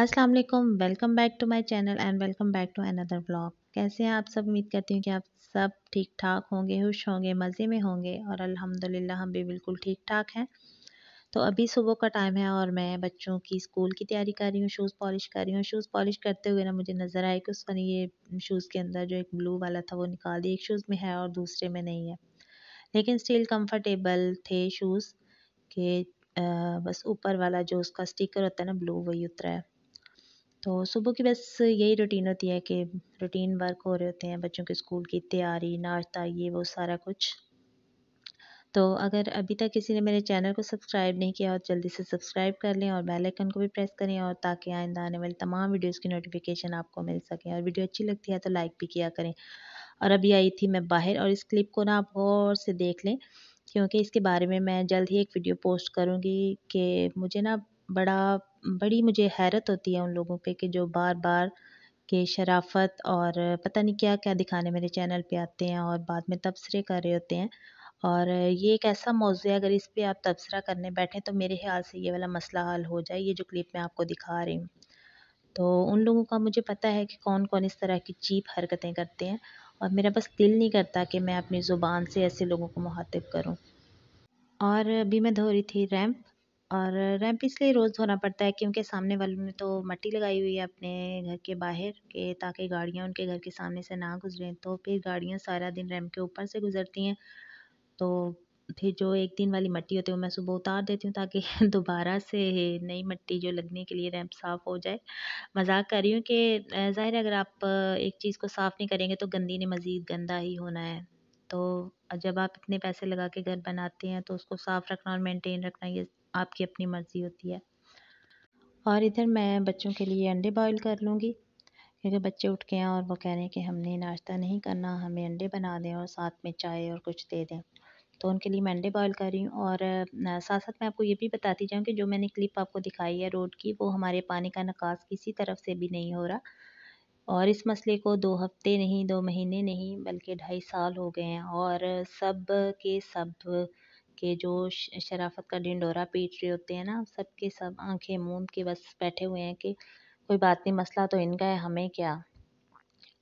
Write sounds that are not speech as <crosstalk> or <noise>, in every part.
अस्सलाम वालेकुम welcome back to my channel and welcome back to another blog कैसे हैं आप सब उम्मीद करती हूँ कि आप सब ठीक ठाक होंगे खुश होंगे मज़े में होंगे और अल्हम्दुलिल्लाह हम भी बिल्कुल ठीक ठाक हैं तो अभी सुबह का टाइम है और मैं बच्चों की स्कूल की तैयारी कर रही हूँ शूज़ पॉलिश कर रही हूँ शूज़ पॉलिश करते हुए ना मुझे नज़र आया कि उसका ये शूज़ के अंदर जो एक ब्लू वाला था वो निकाल दिया एक शूज़ में है और दूसरे में नहीं है लेकिन स्टिल कम्फर्टेबल थे शूज़ के बस ऊपर वाला जो उसका स्टिकर होता है ना ब्लू वही उतरा है तो सुबह की बस यही रूटीन होती है कि रूटीन वर्क हो रहे होते हैं बच्चों के स्कूल की तैयारी नाश्ता ये वो सारा कुछ तो अगर अभी तक किसी ने मेरे चैनल को सब्सक्राइब नहीं किया और तो जल्दी से सब्सक्राइब कर लें और बेल आइकन को भी प्रेस करें और ताकि आइंदा आने वाली तमाम वीडियोस की नोटिफिकेशन आपको मिल सके और वीडियो अच्छी लगती है तो लाइक भी किया करें और अभी आई थी मैं बाहर और इस क्लिप को ना आप गौर से देख लें क्योंकि इसके बारे में मैं जल्द ही एक वीडियो पोस्ट करूँगी कि मुझे ना बड़ा बड़ी मुझे हैरत होती है उन लोगों पे कि जो बार बार के शराफ़त और पता नहीं क्या क्या दिखाने मेरे चैनल पे आते हैं और बाद में तबसरे कर रहे होते हैं और ये एक ऐसा मौजू है अगर इस पर आप तबसरा करने बैठें तो मेरे ख्याल से ये वाला मसला हल हो जाए ये जो क्लिप मैं आपको दिखा रही हूँ तो उन लोगों का मुझे पता है कि कौन कौन इस तरह की चीप हरकतें करते हैं और मेरा बस दिल नहीं करता कि मैं अपनी ज़ुबान से ऐसे लोगों को मुहातब करूँ और अभी मैं धो रही थी रैम्प और रैंप इसलिए रोज़ धोना पड़ता है क्योंकि सामने वालों ने तो मट्टी लगाई हुई है अपने घर के बाहर के ताकि गाड़ियाँ उनके घर के सामने से ना गुज़रें तो फिर गाड़ियाँ सारा दिन रैंप के ऊपर से गुज़रती हैं तो फिर जो एक दिन वाली मट्टी होती है वो मैं सुबह उतार देती हूँ ताकि <laughs> दोबारा से नई मट्टी जो लगने के लिए रैंप साफ़ हो जाए मजाक कर रही हूँ कि ज़ाहिर अगर आप एक चीज़ को साफ़ नहीं करेंगे तो गंदी ने मज़ीद गंदा ही होना है तो जब आप इतने पैसे लगा के घर बनाते हैं तो उसको साफ़ रखना और मेंटेन रखना ये आपकी अपनी मर्ज़ी होती है और इधर मैं बच्चों के लिए अंडे बॉईल कर लूँगी क्योंकि बच्चे उठ के हैं और वो कह रहे हैं कि हमने नाश्ता नहीं करना हमें अंडे बना दें और साथ में चाय और कुछ दे दें तो उनके लिए मैं अंडे बॉयल कर रही हूँ और साथ साथ मैं आपको ये भी बताती जाऊँ कि जो मैंने क्लिप आपको दिखाई है रोड की वो हमारे पानी का निकास किसी तरफ से भी नहीं हो रहा और इस मसले को दो हफ्ते नहीं दो महीने नहीं बल्कि ढाई साल हो गए हैं और सब के सब के जो शराफ़त का ढिंडोरा पीट रहे होते हैं ना सब के सब आंखें मूंद के बस बैठे हुए हैं कि कोई बात नहीं मसला तो इनका है हमें क्या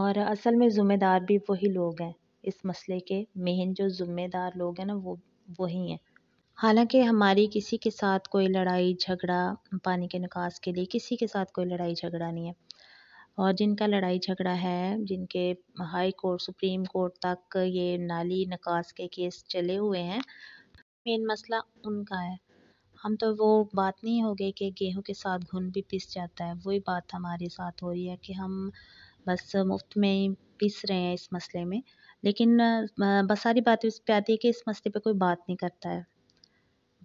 और असल में जुम्मेदार भी वही लोग हैं इस मसले के मेन जो जुम्मेदार लोग हैं ना वो वही हैं हालांकि हमारी किसी के साथ कोई लड़ाई झगड़ा पानी के निकास के लिए किसी के साथ कोई लड़ाई झगड़ा नहीं है और जिनका लड़ाई झगड़ा है जिनके हाई कोर्ट सुप्रीम कोर्ट तक ये नाली निकास के केस चले हुए हैं मेन मसला उनका है हम तो वो बात नहीं हो गई कि गेहूँ के साथ घुन भी पिस जाता है वही बात हमारे साथ हो रही है कि हम बस मुफ्त में ही पिस रहे हैं इस मसले में लेकिन बस सारी बात इस पर आती है कि इस मसले पे कोई बात नहीं करता है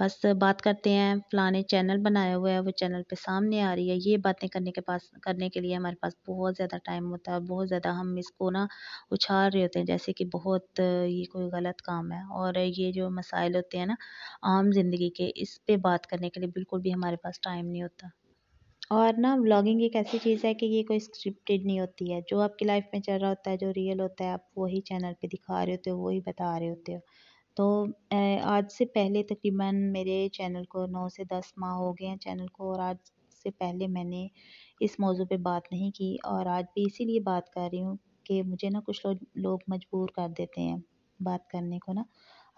बस बात करते हैं फलाने चैनल बनाया हुआ है वो चैनल पे सामने आ रही है ये बातें करने के पास करने के लिए हमारे पास बहुत ज़्यादा टाइम होता है बहुत ज़्यादा हम इसको ना उछाल रहे होते हैं जैसे कि बहुत ये कोई गलत काम है और ये जो मसाइल होते हैं ना आम ज़िंदगी के इस पर बात करने के लिए बिल्कुल भी हमारे पास टाइम नहीं होता और ना व्लॉगिंग एक ऐसी चीज़ है कि ये कोई स्क्रिप्टेड नहीं होती है जो आपकी लाइफ में चल रहा होता है जो रियल होता है आप वही चैनल पे दिखा रहे होते हो वही बता रहे होते हो तो आज से पहले तकरीबन मेरे चैनल को नौ से दस माह हो गए हैं चैनल को और आज से पहले मैंने इस मौजू पे बात नहीं की और आज भी इसीलिए बात कर रही हूँ कि मुझे ना कुछ लोग लोग मजबूर कर देते हैं बात करने को ना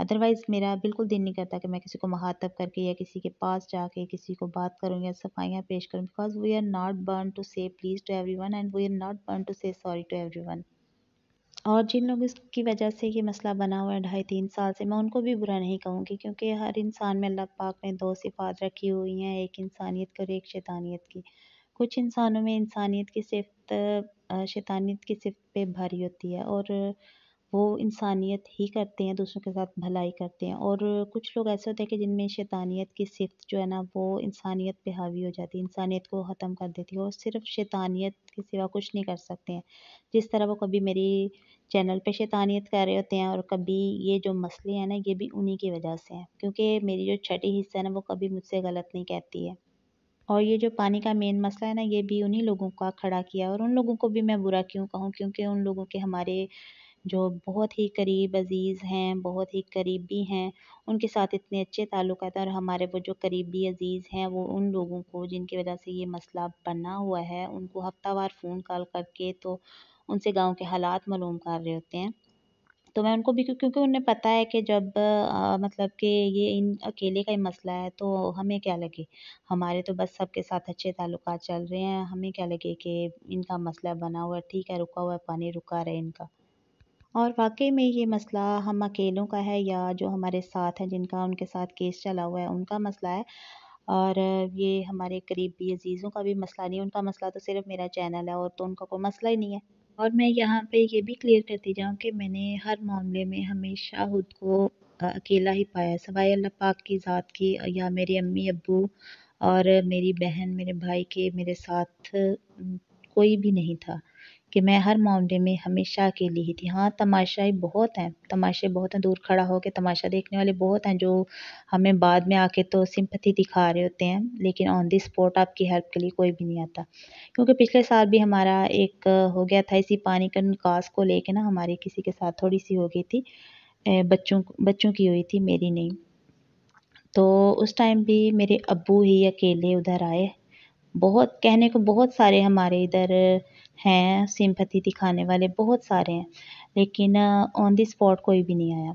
अदरवाइज़ मेरा बिल्कुल दिल नहीं करता कि मैं किसी को महातब करके या किसी के पास जाके किसी को बात करूँ या सफाइयाँ पेश करूँ because we are not born to say please to everyone and we are not born to say sorry to everyone और जिन लोग इसकी वजह से ये मसला बना हुआ है ढाई तीन साल से मैं उनको भी बुरा नहीं कहूँगी क्योंकि हर इंसान में अल्लाह पाक ने दो सिफ़ात रखी हुई हैं एक इंसानियत की और एक शैतानियत की कुछ इंसानों में इंसानियत की सिफत शैतानियत की सिफत पे भारी होती है और वो इंसानियत ही करते हैं दूसरों के साथ भलाई करते हैं और कुछ लोग ऐसे होते हैं कि जिनमें शैतानियत की सिफत जो है ना वो इंसानियत पे हावी हो जाती है इंसानियत को ख़त्म कर देती है और सिर्फ शैतानियत के सिवा कुछ नहीं कर सकते हैं जिस तरह वो कभी मेरी चैनल पे शैतानियत कर रहे होते हैं और कभी ये जो मसले हैं ना ये भी उन्हीं की वजह से हैं क्योंकि मेरी जो छठी हिस्सा है ना वो कभी मुझसे गलत नहीं कहती है और ये जो पानी का मेन मसला है ना ये भी उन्हीं लोगों का खड़ा किया और उन लोगों को भी मैं बुरा क्यों कहूँ क्योंकि उन लोगों के हमारे जो बहुत ही करीब अज़ीज़ हैं बहुत ही करीबी हैं उनके साथ इतने अच्छे ताल्लुक हैं और हमारे वो जो करीबी अज़ीज़ हैं वो उन लोगों को जिनकी वजह से ये मसला बना हुआ है उनको हफ्तावार फ़ोन कॉल करके तो उनसे गाँव के हालात मालूम कर रहे होते हैं तो मैं उनको भी क्योंकि उन्हें पता है कि जब मतलब कि ये इन अकेले का ही मसला है तो हमें क्या लगे हमारे तो बस सबके साथ अच्छे ताल्लुक चल रहे हैं हमें क्या लगे कि इनका मसला बना हुआ है ठीक है रुका हुआ है पानी रुका रहे इनका और वाकई में ये मसला हम अकेलों का है या जो हमारे साथ हैं जिनका उनके साथ केस चला हुआ है उनका मसला है और ये हमारे करीबी अजीज़ों का भी मसला नहीं उनका मसला तो सिर्फ मेरा चैनल है और तो उनका कोई मसला ही नहीं है और मैं यहाँ पे ये भी क्लियर करती जाऊँ कि मैंने हर मामले में हमेशा खुद को अकेला ही पाया सवाए अल्लाह पाक की ज़ात की या मेरे अम्मी अबू और मेरी बहन मेरे भाई के मेरे साथ कोई भी नहीं था कि मैं हर मामले में हमेशा अकेली ही थी हाँ तमाशाई बहुत हैं तमाशे बहुत हैं दूर खड़ा होकर तमाशा देखने वाले बहुत हैं जो हमें बाद में आके तो सिंपथी दिखा रहे होते हैं लेकिन ऑन दी स्पॉट आपकी हेल्प के लिए कोई भी नहीं आता क्योंकि पिछले साल भी हमारा एक हो गया था इसी पानी का निकास को लेके ना हमारे किसी के साथ थोड़ी सी हो गई थी बच्चों बच्चों की हुई थी मेरी नहीं तो उस टाइम भी मेरे अबू ही अकेले उधर आए बहुत कहने को बहुत सारे हमारे इधर हैं सिंपथी दिखाने वाले बहुत सारे हैं लेकिन ऑन द स्पॉट कोई भी नहीं आया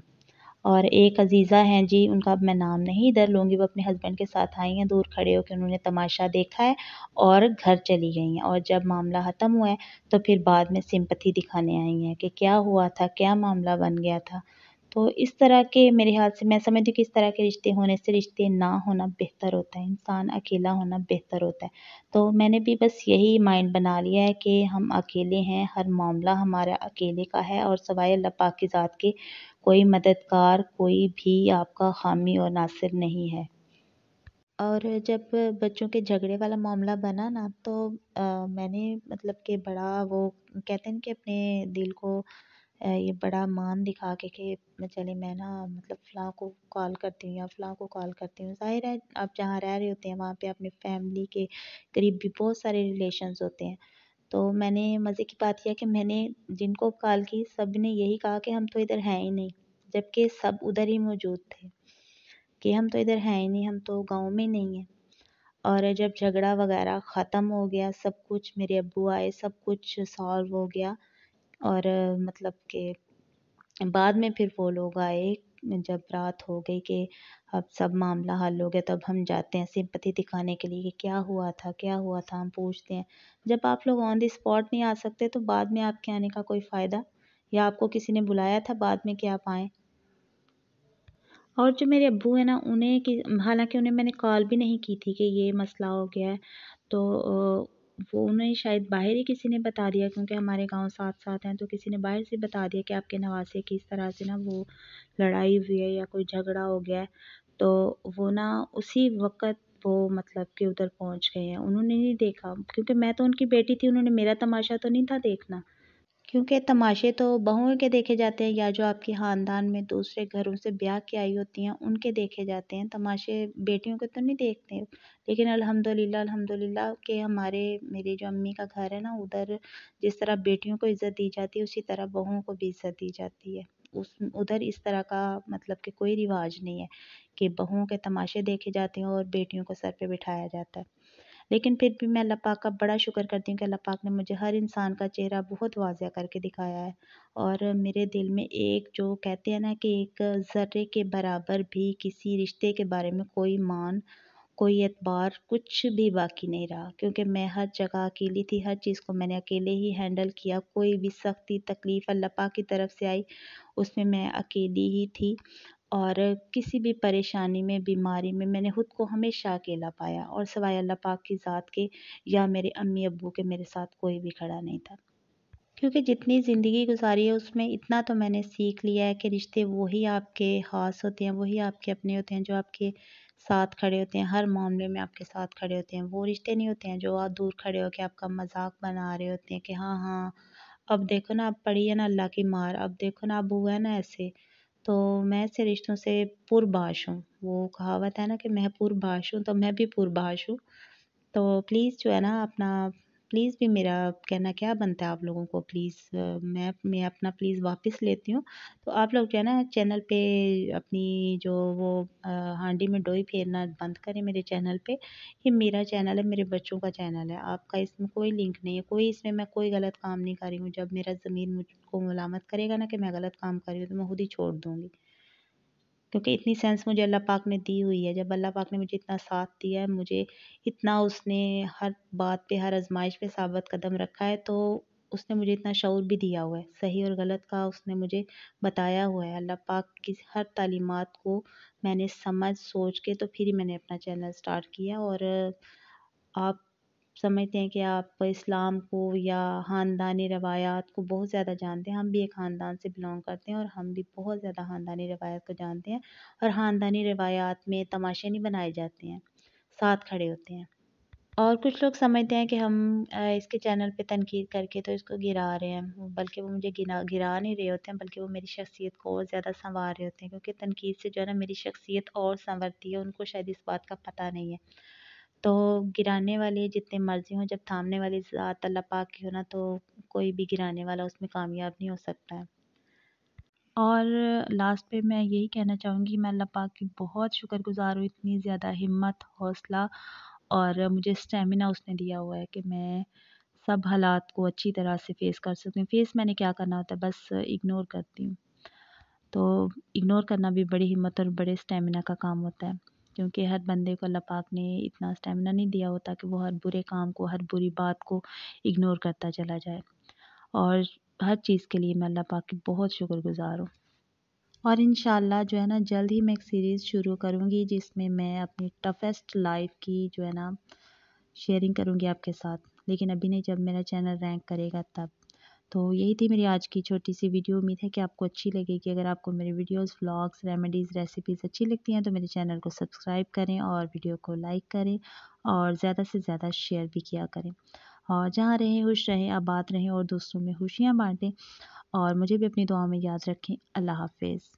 और एक अज़ीज़ा हैं जी उनका अब मैं नाम नहीं इधर लूँगी वो अपने हस्बैंड के साथ आई हैं दूर खड़े होकर उन्होंने तमाशा देखा है और घर चली गई हैं और जब मामला ख़त्म हुआ है तो फिर बाद में सिम्पथी दिखाने आई हैं कि क्या हुआ था क्या मामला बन गया था तो इस तरह के मेरे ख्याल से मैं समझती हूँ कि इस तरह के रिश्ते होने से रिश्ते ना होना बेहतर होता है इंसान अकेला होना बेहतर होता है तो मैंने भी बस यही माइंड बना लिया है कि हम अकेले हैं हर मामला हमारा अकेले का है और सवाए अल्लाह पाक की ज़ात के कोई मददगार कोई भी आपका हामी और नासिर नहीं है और जब बच्चों के झगड़े वाला मामला बना ना तो आ, मैंने मतलब कि बड़ा वो कहते हैं कि अपने दिल को ये बड़ा मान दिखा के कि चले मैं ना मतलब फ़लाँ को कॉल करती हूँ या फ़लाँ को कॉल करती हूँ ज़ाहिर है आप जहाँ रह रहे होते हैं वहाँ पे अपने फैमिली के करीब भी बहुत सारे रिलेशंस होते हैं तो मैंने मज़े की बात यह कि मैंने जिनको कॉल की सब ने यही कहा कि हम तो इधर हैं ही नहीं जबकि सब उधर ही मौजूद थे कि हम तो इधर हैं ही नहीं हम तो गाँव में नहीं हैं और जब झगड़ा वगैरह ख़त्म हो गया सब कुछ मेरे अब्बू आए सब कुछ सॉल्व हो गया और मतलब के बाद में फिर वो लोग आए जब रात हो गई कि अब सब मामला हल हो गया तब हम जाते हैं सिंपति दिखाने के लिए कि क्या हुआ था क्या हुआ था हम पूछते हैं जब आप लोग ऑन द स्पॉट नहीं आ सकते तो बाद में आपके आने का कोई फ़ायदा या आपको किसी ने बुलाया था बाद में कि आप आएँ और जो मेरे अबू हैं ना उन्हें कि हालांकि उन्हें मैंने कॉल भी नहीं की थी कि ये मसला हो गया है तो वो उन्हें शायद बाहर ही किसी ने बता दिया क्योंकि हमारे गाँव साथ साथ हैं तो किसी ने बाहर से बता दिया कि आपके नवासे की इस तरह से ना वो लड़ाई हुई है या कोई झगड़ा हो गया तो वो ना उसी वक़्त वो मतलब कि उधर पहुँच गए हैं उन्होंने नहीं देखा क्योंकि मैं तो उनकी बेटी थी उन्होंने मेरा तमाशा तो नहीं था देखना क्योंकि तमाशे तो बहुओं के देखे जाते हैं या जो आपके ख़ानदान में दूसरे घरों से ब्याह के आई होती हैं उनके देखे जाते हैं तमाशे बेटियों के तो नहीं देखते लेकिन अल्हम्दुलिल्लाह अल्हम्दुलिल्लाह के हमारे मेरी जो अम्मी का घर है ना उधर जिस तरह बेटियों को इज़्ज़त दी जाती है उसी तरह बहुओं को भी इज़्ज़त दी जाती है उस उधर इस तरह का मतलब कि कोई रिवाज नहीं है कि बहुओं के तमाशे देखे जाते हैं और बेटियों को सर पर बिठाया जाता है लेकिन फिर भी मैं अल्लाह पाक का बड़ा शुक्र करती हूँ कि अल्लाह पाक ने मुझे हर इंसान का चेहरा बहुत वाजिया करके दिखाया है और मेरे दिल में एक जो कहते हैं ना कि एक ज़र्रे के बराबर भी किसी रिश्ते के बारे में कोई मान कोई एतबार कुछ भी बाकी नहीं रहा क्योंकि मैं हर जगह अकेली थी हर चीज़ को मैंने अकेले ही हैंडल किया कोई भी सख्ती तकलीफ़ अल्लाह पाक की तरफ से आई उसमें मैं अकेली ही थी और किसी भी परेशानी में बीमारी में मैंने ख़ुद को हमेशा अकेला पाया और सवाए अल्लाह पाक की ज़ात के या मेरे अम्मी अबू के मेरे साथ कोई भी खड़ा नहीं था क्योंकि जितनी ज़िंदगी गुज़ारी है उसमें इतना तो मैंने सीख लिया है कि रिश्ते वही आपके ख़ास होते हैं वही आपके अपने होते हैं जो आपके साथ खड़े होते हैं हर मामले में आपके साथ खड़े होते हैं वो रिश्ते नहीं होते हैं जो आप दूर खड़े होकर आपका मजाक बना रहे होते हैं कि हाँ हाँ अब देखो ना आप पढ़ी है ना अल्लाह की मार अब देखो ना अब हुआ है ना ऐसे तो मैं रिश्तों से पुरबाश हूँ वो कहावत है ना कि मैं पुरबाश हूँ तो मैं भी पुरबाश हूँ तो प्लीज़ जो है ना अपना प्लीज़ भी मेरा कहना क्या बनता है आप लोगों को प्लीज़ मैं मैं अपना प्लीज़ वापस लेती हूँ तो आप लोग जो है ना चैनल पे अपनी जो वो हांडी में डोई फेरना बंद करें मेरे चैनल पे ये मेरा चैनल है मेरे बच्चों का चैनल है आपका इसमें कोई लिंक नहीं है कोई इसमें मैं कोई गलत काम नहीं कर रही हूँ जब मेरा ज़मीन मुझको मलामत करेगा ना कि मैं गलत काम कर रही हूँ तो मैं खुद ही छोड़ दूँगी क्योंकि इतनी सेंस मुझे अल्लाह पाक ने दी हुई है जब अल्लाह पाक ने मुझे इतना साथ दिया है मुझे इतना उसने हर बात पे हर आजमाइश पे साबित कदम रखा है तो उसने मुझे इतना शौर भी दिया हुआ है सही और गलत का उसने मुझे बताया हुआ है अल्लाह पाक की हर तालीमत को मैंने समझ सोच के तो फिर ही मैंने अपना चैनल स्टार्ट किया और आप समझते हैं कि आप इस्लाम को या ख़ानदानी रवायात को बहुत ज़्यादा जानते हैं हम भी एक ख़ानदान से बिलोंग करते हैं और हम भी बहुत ज़्यादा ख़ानदानी रवायात को जानते हैं और ख़ानदानी रवायात में तमाशे नहीं बनाए जाते हैं साथ खड़े होते हैं और कुछ लोग समझते हैं कि हम इसके चैनल पे तनकीद करके तो इसको गिरा रहे हैं बल्कि वो मुझे गिरा गिरा नहीं रहे होते हैं बल्कि वो मेरी शख्सियत को और ज़्यादा संवार रहे होते हैं क्योंकि तनकीद से जो है ना मेरी शख्सियत और संवरती है उनको शायद इस बात का पता नहीं है तो गिराने वाले जितने मर्ज़ी हों जब थामने वाले ज़ात अल्लाह पाक की हो ना तो कोई भी गिराने वाला उसमें कामयाब नहीं हो सकता है और लास्ट पे मैं यही कहना चाहूँगी मैं अल्लाह पाक की बहुत शुक्रगुज़ार हूँ इतनी ज़्यादा हिम्मत हौसला और मुझे स्टेमिना उसने दिया हुआ है कि मैं सब हालात को अच्छी तरह से फेस कर सकती हूँ फेस मैंने क्या करना होता है बस इग्नोर करती हूँ तो इग्नोर करना भी बड़ी हिम्मत और बड़े स्टेमिना का काम होता है क्योंकि हर बंदे को अल्लाह पाक ने इतना स्टेमिना नहीं दिया होता कि वो हर बुरे काम को हर बुरी बात को इग्नोर करता चला जाए और हर चीज़ के लिए मैं अल्लाह पाक की बहुत शुक्रगुजार हूँ और इन जो है ना जल्द ही मैं एक सीरीज़ शुरू करूँगी जिसमें मैं अपनी टफेस्ट लाइफ की जो है ना शेयरिंग करूँगी आपके साथ लेकिन अभी नहीं जब मेरा चैनल रैंक करेगा तब तो यही थी मेरी आज की छोटी सी वीडियो उम्मीद है कि आपको अच्छी लगेगी अगर आपको मेरे वीडियोस व्लॉग्स रेमेडीज़ रेसिपीज़ अच्छी लगती हैं तो मेरे चैनल को सब्सक्राइब करें और वीडियो को लाइक करें और ज़्यादा से ज़्यादा शेयर भी किया करें और जहाँ रहें खुश रहें आबाद रहें और दूसरों में खुशियाँ बाँटें और मुझे भी अपनी दुआ में याद रखें अल्लाह हाफिज़